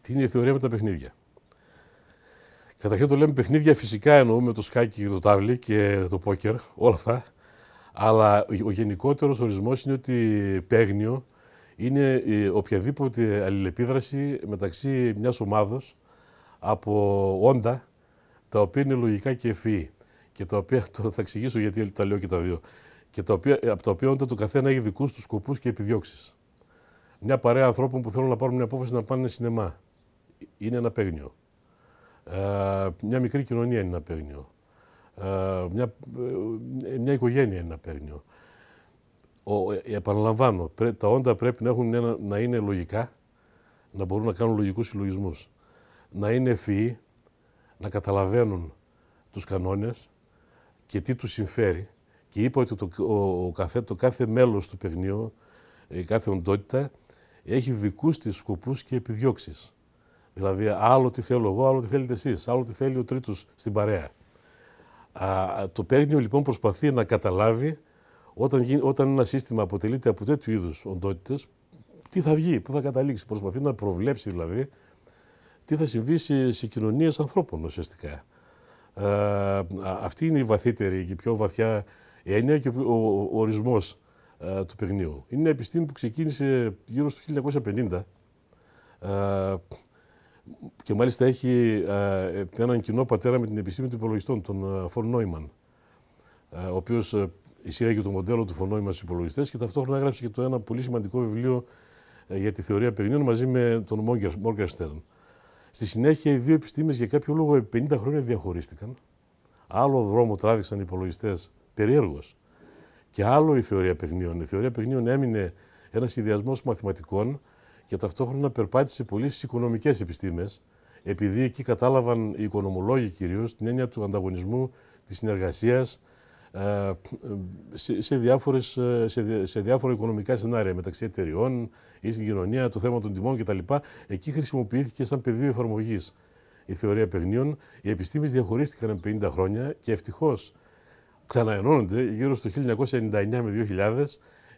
Τι είναι η θεωρία με τα παιχνίδια. Καταρχήν το λέμε παιχνίδια φυσικά εννοούμε το σκάκι και το τάβλι και το πόκερ, όλα αυτά. Αλλά ο γενικότερος ορισμός είναι ότι παίγνιο είναι ε, οποιαδήποτε αλληλεπίδραση μεταξύ μιας ομάδος από όντα τα οποία είναι λογικά και ευφυή και τα οποία το, θα εξηγήσω γιατί τα λέω και τα δύο και από τα οποία όντα το καθένα έχει δικούς του σκοπούς και επιδιώξεις. Μια παρέα ανθρώπων που θέλουν να πάρουν μια απόφαση να πάνε σινεμά είναι ένα παίγνιο. Ε, μια μικρή κοινωνία είναι ένα παίγνιο. Ε, ε, μια, οικογένεια είναι ένα παίγνιο. Ο, επαναλαμβάνω, πρέ, τα όντα πρέπει να, έχουν να είναι λογικά, να μπορούν να κάνουν λογικούς συλλογισμούς, να είναι ευφυοί, να καταλαβαίνουν τους κανόνες και τι τους συμφέρει. Και είπα ότι το, ο, καθέ, το μέλος του παιγνίου, η κάθε οντότητα, έχει δικούς της σκοπούς και επιδιώξεις. Δηλαδή, άλλο τι θέλω εγώ, άλλο τι θέλετε εσείς, άλλο τι θέλει ο τρίτος στην παρέα. Α, το παίγνιο λοιπόν προσπαθεί να καταλάβει όταν, όταν ένα σύστημα αποτελείται από τέτοιου είδους οντότητες, τι θα βγει, πού θα καταλήξει. Προσπαθεί να προβλέψει δηλαδή τι θα συμβεί σε, σε κοινωνίες ανθρώπων ουσιαστικά. Ε, α, αυτή είναι η βαθύτερη και η πιο βαθιά έννοια και ο, ο, ορισμός ε, του παιγνίου. Είναι μια επιστήμη που ξεκίνησε γύρω στο 1950 και μάλιστα έχει ε, ε, έναν κοινό πατέρα με την επιστήμη των υπολογιστών, τον ε, Φον Νόιμαν, ο οποίος εισήγαγε το μοντέλο του Φον Νόιμαν στους υπολογιστές και ταυτόχρονα έγραψε και το ένα πολύ σημαντικό βιβλίο για τη θεωρία παιχνίων μαζί με τον Μόργκερστερν. Στη συνέχεια, οι δύο επιστήμες για κάποιο λόγο επί 50 χρόνια διαχωρίστηκαν. Άλλο δρόμο τράβηξαν οι υπολογιστές περίεργο. Και άλλο η θεωρία παιχνίων. Η θεωρία παιχνίων έμεινε ένα συνδυασμός μαθηματικών και ταυτόχρονα περπάτησε πολύ στις οικονομικές επιστήμες, επειδή εκεί κατάλαβαν οι οικονομολόγοι κυρίως την έννοια του ανταγωνισμού, της συνεργασίας ε, σε, ε, σε, σε, διάφορα οικονομικά σενάρια μεταξύ εταιριών ή στην κοινωνία, το θέμα των τιμών κτλ. Εκεί χρησιμοποιήθηκε σαν πεδίο εφαρμογής η θεωρία παιγνίων. Οι επιστήμες διαχωρίστηκαν 50 χρόνια και ευτυχώς ξαναενώνονται γύρω στο 1999 με 2000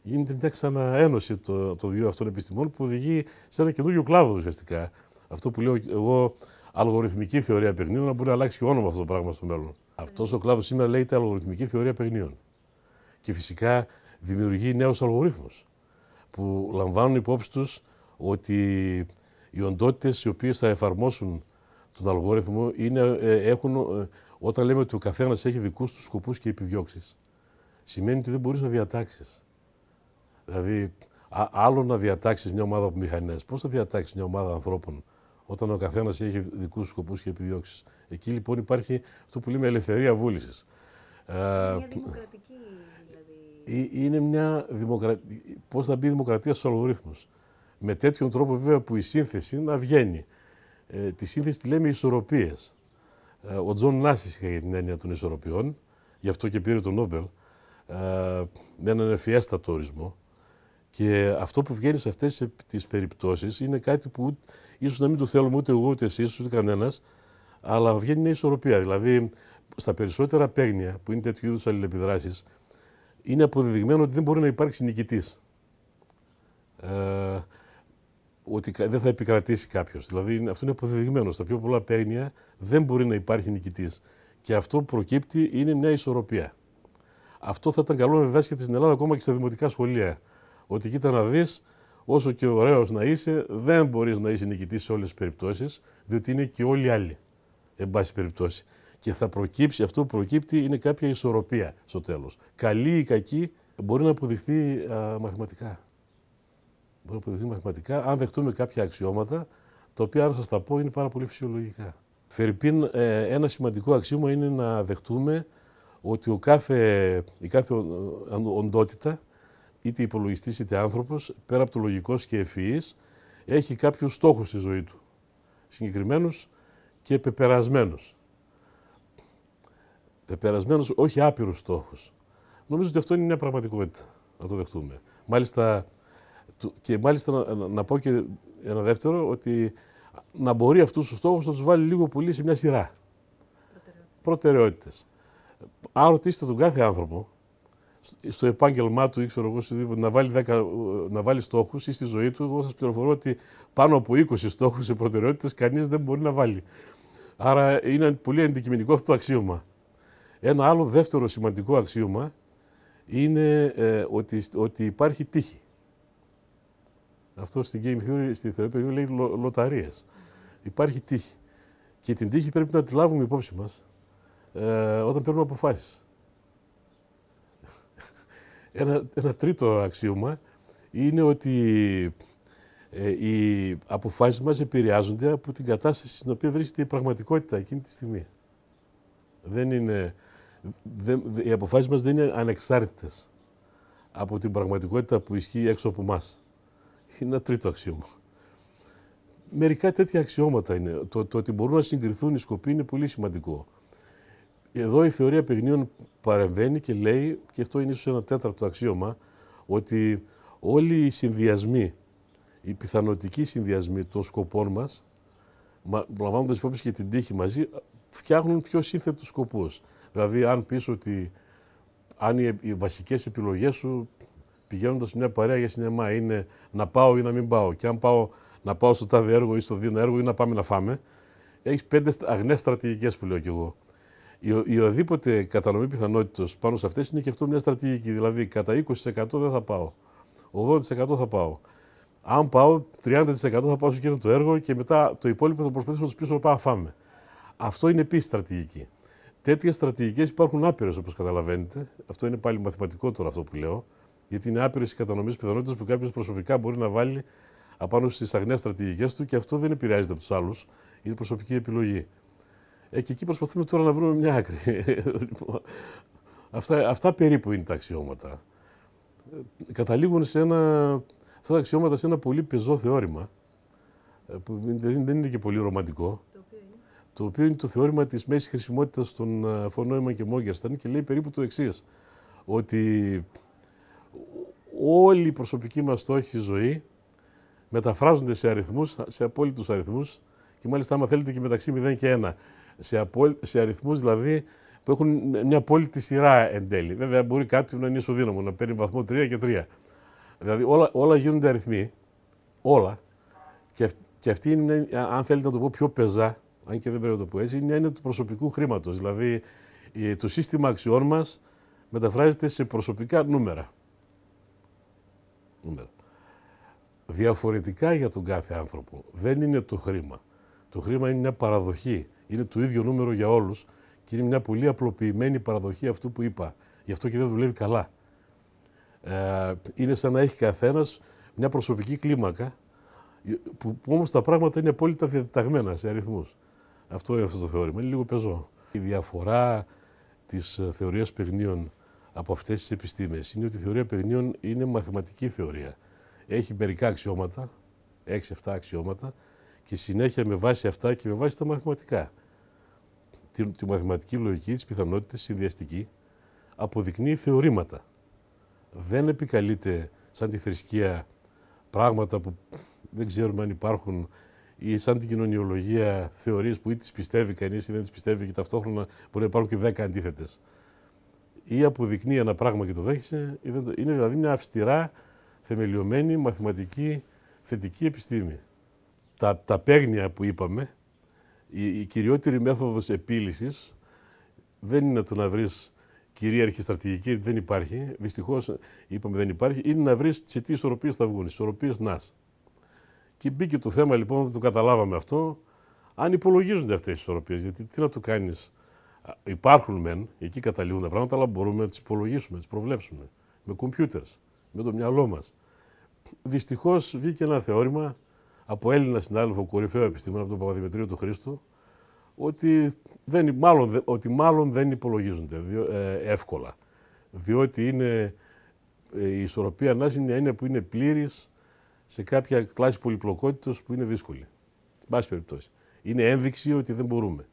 γίνεται μια ξαναένωση των το, δύο αυτών επιστημών που οδηγεί σε ένα καινούριο κλάδο ουσιαστικά. Αυτό που λέω εγώ, αλγοριθμική θεωρία παιχνίων, να μπορεί να αλλάξει και όνομα αυτό το πράγμα στο μέλλον. Αυτός ο κλάδος σήμερα λέγεται αλγοριθμική θεωρία παιχνίων. Και φυσικά δημιουργεί νέους αλγορίθμους που λαμβάνουν υπόψη τους ότι οι οντότητες οι οποίες θα εφαρμόσουν τον αλγόριθμο είναι, ε, έχουν, ε, όταν λέμε ότι ο καθένας έχει δικούς του σκοπούς και επιδιώξεις, σημαίνει ότι δεν μπορείς να διατάξεις. Δηλαδή, άλλο να διατάξεις μια ομάδα από μηχανές. Πώς θα διατάξεις μια ομάδα ανθρώπων όταν ο καθένας έχει δικούς σκοπούς και επιδιώξεις. Εκεί λοιπόν υπάρχει αυτό που λέμε ελευθερία βούλησης. Είναι μια ε, δημοκρατική, δηλαδή. Ε, είναι μια δημοκρατία. Πώς θα μπει η δημοκρατία στους αλγορίθμους. Με τέτοιον τρόπο, βέβαια, που η σύνθεση να βγαίνει. Ε, τη σύνθεση τη λέμε ισορροπίες. Ε, ο Τζον Νάσης είχε για την έννοια των ισορροπιών, γι' αυτό και πήρε τον Νόμπελ, ε, με έναν ευφιέστατο ορισμό και αυτό που βγαίνει σε αυτές τις περιπτώσεις είναι κάτι που ίσως να μην το θέλουμε ούτε εγώ ούτε εσείς ούτε κανένας, αλλά βγαίνει μια ισορροπία. Δηλαδή, στα περισσότερα παίγνια που είναι τέτοιου είδους αλληλεπιδράσεις, είναι αποδεδειγμένο ότι δεν μπορεί να υπάρξει νικητής. Ε, ότι δεν θα επικρατήσει κάποιος. Δηλαδή, αυτό είναι αποδεδειγμένο. Στα πιο πολλά παίγνια δεν μπορεί να υπάρχει νικητής. Και αυτό που προκύπτει είναι μια ισορροπία. Αυτό θα ήταν καλό να διδάσκεται στην Ελλάδα ακόμα και στα δημοτικά σχολεία ότι κοίτα να δεις, όσο και ωραίος να είσαι, δεν μπορείς να είσαι νικητής σε όλες τις περιπτώσεις, διότι είναι και όλοι οι άλλοι. Εν πάση περιπτώσει. Και θα προκύψει, αυτό που προκύπτει είναι κάποια ισορροπία στο τέλος. Καλή ή κακή μπορεί να αποδειχθεί μαθηματικά. Μπορεί να αποδειχθεί μαθηματικά, αν δεχτούμε κάποια αξιώματα, τα οποία, αν σας τα πω, είναι πάρα πολύ φυσιολογικά. Φερρυπίν, ε, ένα σημαντικό αξίωμα είναι να δεχτούμε ότι ο κάθε, η κάθε οντότητα είτε υπολογιστής είτε άνθρωπος, πέρα από το λογικός και ευφυής, έχει κάποιους στόχους στη ζωή του. Συγκεκριμένους και πεπερασμένους. Πεπερασμένους, όχι άπειρους στόχους. Νομίζω ότι αυτό είναι μια πραγματικότητα. Να το δεχτούμε. Μάλιστα, και μάλιστα να, πω και ένα δεύτερο, ότι να μπορεί αυτούς τους στόχους να τους βάλει λίγο πολύ σε μια σειρά. Προτεραιότητες. Αν ρωτήσετε τον κάθε άνθρωπο, στο επάγγελμά του ή ξέρω εγώ να βάλει, 10, βάλει στόχους ή στη ζωή του, εγώ σας πληροφορώ ότι πάνω από 20 στόχους σε προτεραιότητες, κανείς δεν μπορεί να βάλει. Άρα είναι πολύ αντικειμενικό αυτό το αξίωμα. Ένα άλλο δεύτερο σημαντικό αξίωμα είναι ε, ότι, ότι υπάρχει τύχη. Αυτό στην Game Theory, στη θεωρία περίπου λέει λο, Υπάρχει τύχη. Και την τύχη πρέπει να τη λάβουμε υπόψη μας ε, όταν παίρνουμε αποφάσεις. Ένα, τρίτο αξίωμα είναι ότι ε, οι αποφάσεις μας επηρεάζονται από την κατάσταση στην οποία βρίσκεται η πραγματικότητα εκείνη τη στιγμή. Δεν είναι, οι αποφάσεις μας δεν είναι ανεξάρτητες από την πραγματικότητα που ισχύει έξω από εμάς. Είναι ένα τρίτο αξίωμα. Μερικά τέτοια αξιώματα είναι. Το, το ότι μπορούν να συγκριθούν οι σκοποί είναι πολύ σημαντικό. Εδώ η θεωρία παιχνίων παρεμβαίνει και λέει, και αυτό είναι ίσως ένα τέταρτο αξίωμα, ότι όλοι οι συνδυασμοί, οι πιθανοτικοί συνδυασμοί των σκοπών μας, λαμβάνοντας υπόψη και την τύχη μαζί, φτιάχνουν πιο σύνθετους σκοπούς. Δηλαδή, αν πεις ότι αν οι βασικές επιλογές σου πηγαίνοντας σε μια παρέα για σινεμά είναι να πάω ή να μην πάω. Και αν πάω να πάω στο τάδε έργο ή στο δίνα έργο ή να πάμε να φάμε, έχεις πέντε αγνές στρατηγικές που λέω κι εγώ η, η οδήποτε κατανομή πιθανότητα πάνω σε αυτές είναι και αυτό μια στρατηγική. Δηλαδή, κατά 20% δεν θα πάω. 80% θα πάω. Αν πάω, 30% θα πάω σε εκείνο το έργο και μετά το υπόλοιπο θα προσπαθήσω να τους πείσω να πάω φάμε. Αυτό είναι επίσης στρατηγική. Τέτοιες στρατηγικές υπάρχουν άπειρες όπως καταλαβαίνετε. Αυτό είναι πάλι μαθηματικό τώρα αυτό που λέω. Γιατί είναι άπειρες οι κατανομή πιθανότητες που κάποιος προσωπικά μπορεί να βάλει απάνω στις αγνές στρατηγικές του και αυτό δεν επηρεάζεται από τους άλλους. Είναι προσωπική επιλογή. Ε, και εκεί προσπαθούμε τώρα να βρούμε μια άκρη. Λοιπόν, αυτά, αυτά περίπου είναι τα αξιώματα. Ε, καταλήγουν σε ένα, αυτά τα αξιώματα σε ένα πολύ πεζό θεώρημα, ε, που δεν, είναι και πολύ ρομαντικό, το οποίο είναι το, θεώρημα της μέσης χρησιμότητας των ε, Φωνόημα και Μόγκερσταν και λέει περίπου το εξής ότι όλη η προσωπική μας στόχη ζωή μεταφράζονται σε αριθμούς, σε απόλυτους αριθμούς και μάλιστα άμα θέλετε και μεταξύ 0 και 1 σε, απόλυ... σε αριθμούς δηλαδή που έχουν μια απόλυτη σειρά εν τέλει. Βέβαια μπορεί κάποιο να είναι ισοδύναμο, να παίρνει βαθμό 3 και 3. Δηλαδή όλα, όλα γίνονται αριθμοί, όλα. Και, και αυτή είναι, αν θέλετε να το πω πιο πεζά, αν και δεν πρέπει να το πω έτσι, είναι, έννοια του προσωπικού χρήματος. Δηλαδή το σύστημα αξιών μας μεταφράζεται σε προσωπικά νούμερα. νούμερα. Διαφορετικά για τον κάθε άνθρωπο. Δεν είναι το χρήμα. Το χρήμα είναι μια παραδοχή. Είναι το ίδιο νούμερο για όλους και είναι μια πολύ απλοποιημένη παραδοχή αυτού που είπα. Γι' αυτό και δεν δουλεύει καλά. Ε, είναι σαν να έχει καθένας μια προσωπική κλίμακα, που, που όμως τα πράγματα είναι απόλυτα διαταγμένα σε αριθμούς. Αυτό είναι αυτό το θεώρημα. Είναι λίγο πεζό. Η διαφορά της ε, θεωρίας παιγνίων από αυτές τις επιστήμες είναι ότι η θεωρια παιγνιων παιχνίων είναι μαθηματική θεωρία. Έχει μερικά αξιώματα, 6-7 αξιώματα, και συνέχεια με βάση αυτά και με βάση τα μαθηματικά τη, μαθηματική λογική της πιθανότητας συνδυαστική, αποδεικνύει θεωρήματα. Δεν επικαλείται σαν τη θρησκεία πράγματα που δεν ξέρουμε αν υπάρχουν ή σαν την κοινωνιολογία θεωρίες που ή τις πιστεύει κανείς ή δεν τις πιστεύει και ταυτόχρονα μπορεί να υπάρχουν και δέκα αντίθετες. Ή αποδεικνύει ένα πράγμα και το δέχεσαι, είναι δηλαδή μια αυστηρά θεμελιωμένη μαθηματική θετική επιστήμη. Τα, τα παίγνια που είπαμε η, η κυριότερη μέθοδος επίλυσης δεν είναι το να βρεις κυρίαρχη στρατηγική, δεν υπάρχει. δυστυχώς είπαμε δεν υπάρχει. Είναι να βρεις σε τι ισορροπίες θα βγουν, ισορροπίες να. Και μπήκε το θέμα λοιπόν, δεν το καταλάβαμε αυτό, αν υπολογίζονται αυτές οι ισορροπίες. Γιατί τι να το κάνεις, υπάρχουν μεν, εκεί καταλήγουν τα πράγματα, αλλά μπορούμε να τις υπολογίσουμε, να τις προβλέψουμε. Με κομπιούτερ, με το μυαλό μας. Δυστυχώς βγήκε ένα θεώρημα από Έλληνα συνάδελφο, κορυφαίο επιστήμονα από τον Παπαδημητρίο του Χρήστου, ότι, δεν, μάλλον, ότι μάλλον δεν υπολογίζονται ε, εύκολα. Διότι είναι, ε, η ισορροπία ανάγκη είναι μια έννοια που είναι πλήρης σε κάποια κλάση πολυπλοκότητα που είναι δύσκολη. Εν περιπτώσει. Είναι ένδειξη ότι δεν μπορούμε.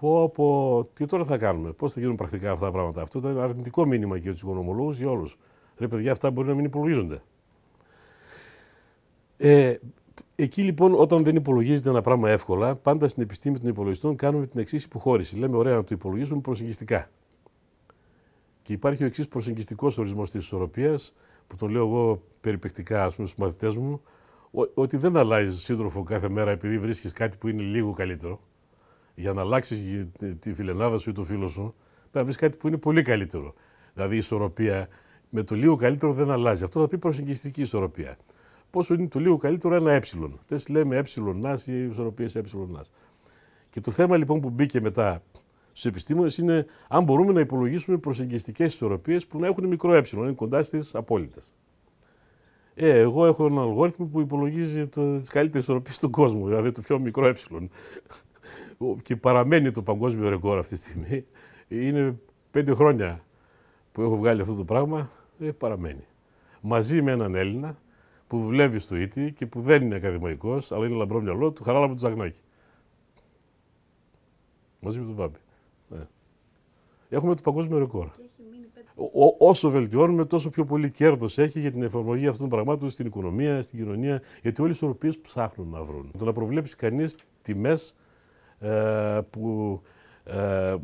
Πω, από. τι τώρα θα κάνουμε, πώς θα γίνουν πρακτικά αυτά τα πράγματα. Αυτό ήταν αρνητικό μήνυμα και για τους οικονομολόγους, για όλους. Ρε παιδιά, αυτά μπορεί να μην υπολογίζονται. Ε, εκεί λοιπόν, όταν δεν υπολογίζεται ένα πράγμα εύκολα, πάντα στην επιστήμη των υπολογιστών κάνουμε την εξής υποχώρηση. Λέμε, ωραία, να το υπολογίσουμε προσεγγιστικά. Και υπάρχει ο εξής προσεγγιστικός ορισμός της ισορροπίας, που τον λέω εγώ περιπεκτικά ας πούμε, στους μαθητές μου, ότι δεν αλλάζεις σύντροφο κάθε μέρα επειδή βρίσκεις κάτι που είναι λίγο καλύτερο. Για να αλλάξεις τη φιλενάδα σου ή το φίλο σου, πρέπει να βρεις κάτι που είναι πολύ καλύτερο. Δηλαδή η ισορροπία με το λίγο καλύτερο δεν αλλάζει. Αυτό θα πει προσεγγιστική ισορροπία πόσο είναι το λίγο καλύτερο ένα ε. Αυτέ λέμε ε ή ισορροπίε ε. Και το θέμα λοιπόν που μπήκε μετά στους επιστήμονες είναι αν μπορούμε να υπολογίσουμε προσεγγιστικές ισορροπίες που να έχουν μικρό ε, είναι κοντά στις απόλυτες. Ε, εγώ έχω έναν αλγόριθμο που υπολογίζει τις καλύτερες ισορροπίες του κόσμου, δηλαδή το πιο μικρό ε. Και παραμένει το παγκόσμιο ρεκόρ αυτή τη στιγμή. Είναι πέντε χρόνια που έχω βγάλει αυτό το πράγμα. Ε, παραμένει. Μαζί με έναν Έλληνα που δουλεύει στο ΙΤΙ e και που δεν είναι ακαδημαϊκός, αλλά είναι λαμπρό μυαλό του, Χαράλαμπου του Ζαγνάκη. Μαζί με τον Πάπη. Ναι. Έχουμε το παγκόσμιο ρεκόρ. όσο βελτιώνουμε, τόσο πιο πολύ κέρδος έχει για την εφαρμογή αυτών των πραγμάτων στην οικονομία, στην κοινωνία. Γιατί όλες οι ισορροπίε ψάχνουν να βρουν. Το να προβλέψει κανείς τιμές ε, που, ε,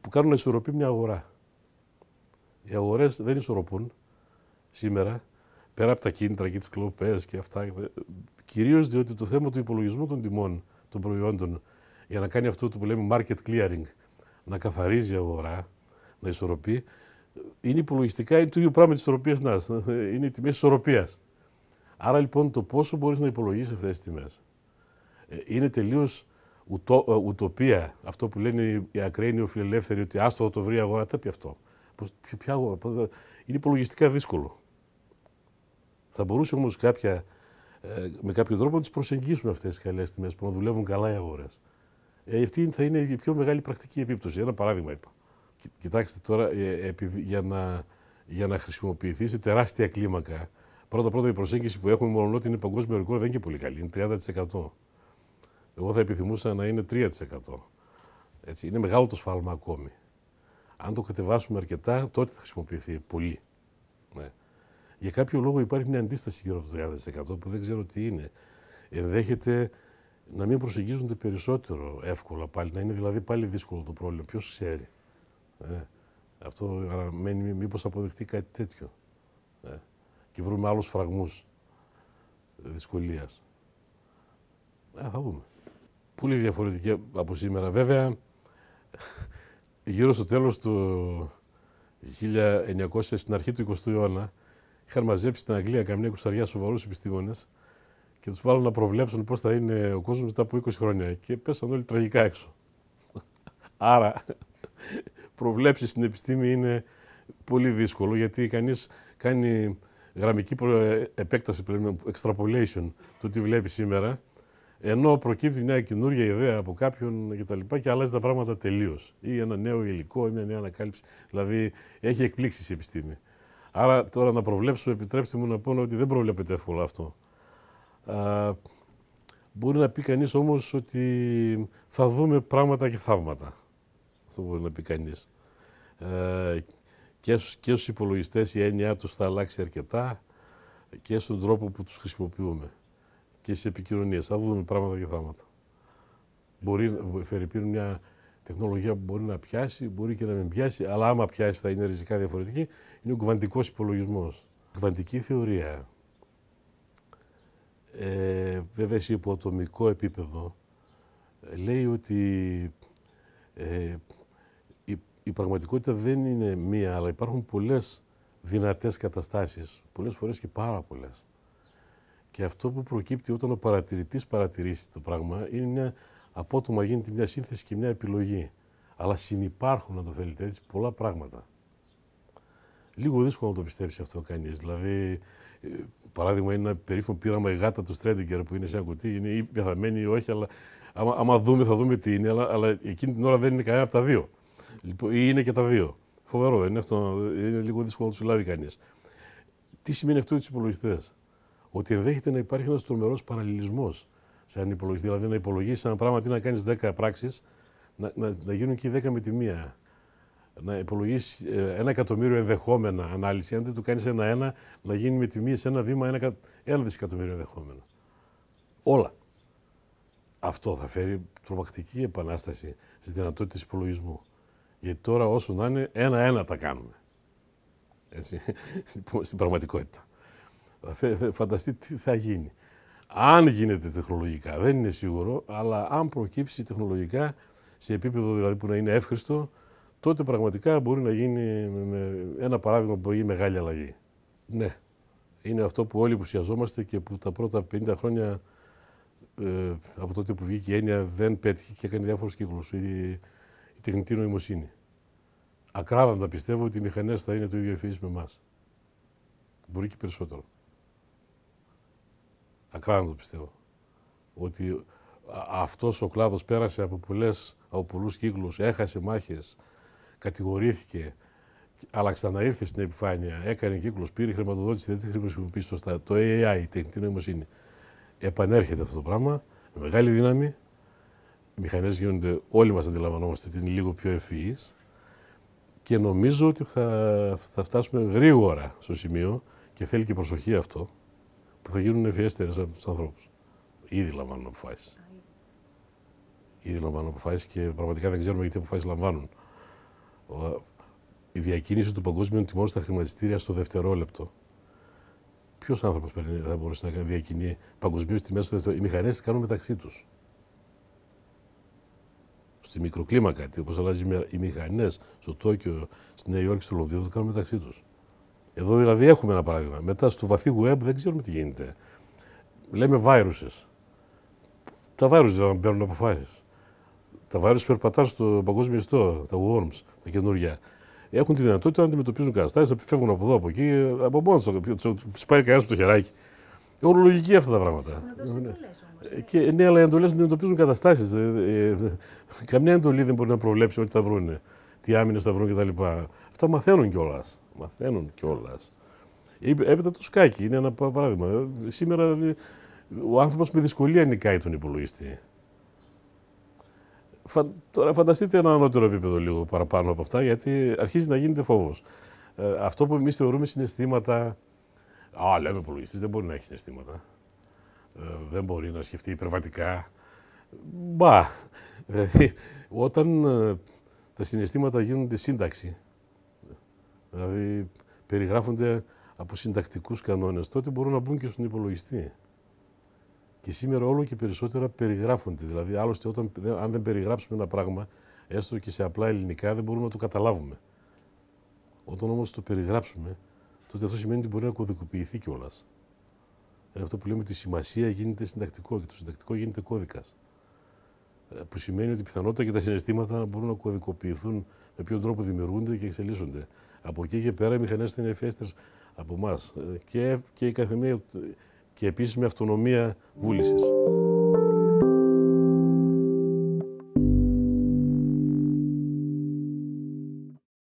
που κάνουν να ισορροπεί μια αγορά. Οι αγορές δεν ισορροπούν σήμερα πέρα από τα κίνητρα και τις κλοπές και αυτά, ε, κυρίως διότι το θέμα του υπολογισμού των τιμών των προϊόντων για να κάνει αυτό που λέμε market clearing, να καθαρίζει η αγορά, να ισορροπεί, είναι υπολογιστικά είναι το ίδιο πράγμα τη ισορροπία να ε, είναι τιμή τιμές ισορροπίας. Άρα λοιπόν το πόσο μπορείς να υπολογίσεις αυτές τις τιμές ε, είναι τελείως ουτοπία. Αυτό που λένε οι ακραίοι νεοφιλελεύθεροι, ότι άστο θα το βρει η αγορά, τα αυτό. Ποια, είναι υπολογιστικά δύσκολο. Θα μπορούσε όμως κάποια ε, με κάποιο τρόπο να τις προσεγγίσουν αυτές τι καλές τιμές που να δουλεύουν καλά οι αγορές. Ε, αυτή θα είναι η πιο μεγάλη πρακτική επίπτωση. Ένα παράδειγμα είπα. Κοιτάξτε τώρα, ε, για, να, για να χρησιμοποιηθεί σε τεράστια κλίμακα, πρώτα-πρώτα η προσέγγιση που έχουμε, μόνο ότι είναι παγκόσμιο ρεκόρ, δεν είναι και πολύ καλή. Είναι 30%. Εγώ θα επιθυμούσα να είναι 3%. Έτσι, είναι μεγάλο το σφάλμα ακόμη. Αν το κατεβάσουμε αρκετά, τότε θα χρησιμοποιηθεί πολύ. Ναι. Για κάποιο λόγο υπάρχει μια αντίσταση γύρω από το 30% που δεν ξέρω τι είναι. Ενδέχεται να μην προσεγγίζονται περισσότερο εύκολα πάλι, να είναι δηλαδή πάλι δύσκολο το πρόβλημα. Ποιος ξέρει. Ε, αυτό αναμένει μήπω αποδεχτεί κάτι τέτοιο. Ε, και βρούμε άλλους φραγμούς ε, δυσκολίας. Ε, θα δούμε. Πολύ διαφορετική από σήμερα. Βέβαια, γύρω στο τέλος του 1900, στην αρχή του 20ου αιώνα, είχαν μαζέψει στην Αγγλία καμιά κουσταριά σοβαρούς επιστήμονες και τους βάλουν να προβλέψουν πώς θα είναι ο κόσμος μετά από 20 χρόνια. Και πέσαν όλοι τραγικά έξω. Άρα, προβλέψεις στην επιστήμη είναι πολύ δύσκολο γιατί κανείς κάνει γραμμική επέκταση, extrapolation του τι βλέπει σήμερα, ενώ προκύπτει μια καινούργια ιδέα από κάποιον Και, τα λοιπά και αλλάζει τα πράγματα τελείως. Ή ένα νέο υλικό, ή μια νέα ανακάλυψη. Δηλαδή, έχει εκπλήξεις η επιστήμη. Άρα τώρα να προβλέψω επιτρέψτε μου να πω ότι δεν προβλέπεται εύκολα αυτό. Α, μπορεί να πει κανείς όμως ότι θα δούμε πράγματα και θαύματα. Αυτό μπορεί να πει κανείς. Ε, και, και στους υπολογιστές η έννοια τους θα αλλάξει αρκετά και στον τρόπο που τους χρησιμοποιούμε και στις επικοινωνίες. Θα δούμε πράγματα και θαύματα. Μπορεί να φερει μια τεχνολογία που μπορεί να πιάσει, μπορεί και να μην πιάσει, αλλά άμα πιάσει θα είναι ριζικά διαφορετική, είναι ο υπολογισμό. υπολογισμός. Κβαντική θεωρία. Ε, βέβαια, σε υποατομικό επίπεδο, ε, λέει ότι ε, η, η πραγματικότητα δεν είναι μία, αλλά υπάρχουν πολλές δυνατές καταστάσεις, πολλές φορές και πάρα πολλές. Και αυτό που προκύπτει όταν ο παρατηρητής παρατηρήσει το πράγμα είναι μια απότομα γίνεται μια σύνθεση και μια επιλογή. Αλλά συνεπάρχουν, αν το θέλετε έτσι, πολλά πράγματα. Λίγο δύσκολο να το πιστέψει αυτό κανείς. Δηλαδή, ε, παράδειγμα, είναι ένα περίφημο πείραμα η γάτα του Στρέντιγκερ που είναι σε ένα κουτί. Είναι ή πεθαμένη ή όχι, αλλά άμα, δούμε θα δούμε τι είναι. Αλλά, αλλά εκείνη την ώρα δεν είναι κανένα από τα δύο. Λοιπόν, ή είναι και τα δύο. Φοβερό, δεν είναι αυτό. Είναι λίγο δύσκολο να του λάβει κανείς. Τι σημαίνει αυτό για τους υπολογιστές, Ότι ενδέχεται να υπάρχει ένας τρομερός παραλληλισμός σε έναν υπολογιστή. Δηλαδή να υπολογίσεις ένα πράγμα, τι να κάνεις 10 πράξεις, να, να, να, γίνουν και οι 10 με τη μία. Να υπολογίσεις ε, ένα εκατομμύριο ενδεχόμενα ανάλυση. Αν δεν του κάνεις ένα-ένα, να γίνει με τη μία σε ένα βήμα ένα, ένα δισεκατομμύριο ενδεχόμενα. Όλα. Αυτό θα φέρει τρομακτική επανάσταση στις δυνατότητες υπολογισμού. Γιατί τώρα όσο να είναι, ένα-ένα τα κάνουμε. Έτσι, λοιπόν, στην πραγματικότητα. Φανταστείτε τι θα γίνει αν γίνεται τεχνολογικά, δεν είναι σίγουρο, αλλά αν προκύψει τεχνολογικά σε επίπεδο δηλαδή που να είναι εύχριστο, τότε πραγματικά μπορεί να γίνει ένα παράδειγμα που μπορεί μεγάλη αλλαγή. Ναι, είναι αυτό που όλοι υποσιαζόμαστε και που τα πρώτα 50 χρόνια ε, από τότε που βγήκε η έννοια δεν πέτυχε και έκανε διάφορους κύκλους, η, η τεχνητή νοημοσύνη. Ακράδαντα πιστεύω ότι οι μηχανές θα είναι το ίδιο ευφυείς με εμάς. Μπορεί και περισσότερο ακράδαντα το πιστεύω. Ότι αυτός ο κλάδος πέρασε από, πολλές, από κύκλους, έχασε μάχες, κατηγορήθηκε, αλλά ξαναήρθε στην επιφάνεια, έκανε κύκλους, πήρε χρηματοδότηση, δεν τη χρησιμοποιήσει σωστά. Το AI, η τεχνητή νοημοσύνη. Επανέρχεται αυτό το πράγμα, με μεγάλη δύναμη. Οι μηχανές γίνονται, όλοι μας αντιλαμβανόμαστε ότι είναι λίγο πιο ευφυείς. και νομίζω ότι θα, θα φτάσουμε γρήγορα στο σημείο και θέλει και προσοχή αυτό, που θα γίνουν ευφιέστερε από τους ανθρώπους. Ήδη λαμβάνουν αποφάσεις. Ήδη λαμβάνουν αποφάσεις και πραγματικά δεν ξέρουμε γιατί αποφάσεις λαμβάνουν. Η διακίνηση του παγκόσμιου τιμών στα χρηματιστήρια στο δευτερόλεπτο. Ποιος άνθρωπος θα μπορούσε να διακινεί παγκοσμίως τιμές στο δευτερόλεπτο. Οι μηχανές τις κάνουν μεταξύ τους. Στη μικροκλίμακα, όπως αλλάζει οι μηχανές στο Τόκιο, στη Νέα Υόρκη, στο Λονδίνο, το κάνουν μεταξύ τους. Εδώ δηλαδή έχουμε ένα παράδειγμα. Μετά στο βαθύ web δεν ξέρουμε τι γίνεται. Λέμε viruses. Τα viruses δεν δηλαδή, παίρνουν αποφάσεις. Τα viruses περπατάνε στο παγκόσμιο ιστό, τα worms, τα καινούργια. Έχουν τη δυνατότητα να αντιμετωπίζουν καταστάσεις, να φεύγουν από εδώ, από εκεί, από μόνος τους. Του πάρει κανένα το χεράκι. Ορολογική αυτά τα πράγματα. Ναι. Ε, ε. Και, ναι, αλλά οι εντολές αντιμετωπίζουν καταστάσεις. Ε, ε, καμιά εντολή δεν μπορεί να προβλέψει ότι θα βρουν, τι άμυνες θα βρουν κτλ. Αυτά μαθαίνουν κιόλας μαθαίνουν κιόλας. Έπειτα το σκάκι είναι ένα παράδειγμα. Ε, σήμερα ε, ο άνθρωπος με δυσκολία νικάει τον υπολογιστή. Τώρα φανταστείτε ένα ανώτερο επίπεδο λίγο παραπάνω από αυτά, γιατί αρχίζει να γίνεται φόβος. Ε, αυτό που εμείς θεωρούμε συναισθήματα. Α, λέμε υπολογιστής δεν μπορεί να έχει συναισθήματα. δεν μπορεί να σκεφτεί υπερβατικά. Μπα. Δηλαδή, όταν τα συναισθήματα γίνονται σύνταξη, Δηλαδή περιγράφονται από συντακτικούς κανόνες. Τότε μπορούν να μπουν και στον υπολογιστή. Και σήμερα όλο και περισσότερα περιγράφονται. Δηλαδή, άλλωστε, όταν, αν δεν περιγράψουμε ένα πράγμα, έστω και σε απλά ελληνικά, δεν μπορούμε να το καταλάβουμε. Όταν όμως το περιγράψουμε, τότε αυτό σημαίνει ότι μπορεί να κωδικοποιηθεί κιόλας. Είναι αυτό που λέμε ότι η σημασία γίνεται συντακτικό και το συντακτικό γίνεται κώδικας που σημαίνει ότι πιθανότητα και τα συναισθήματα μπορούν να κωδικοποιηθούν με ποιον τρόπο δημιουργούνται και εξελίσσονται. Από εκεί και πέρα οι μηχανές είναι ευφιέστερες από εμάς. Ε, και, και η και επίσης με αυτονομία βούλησης.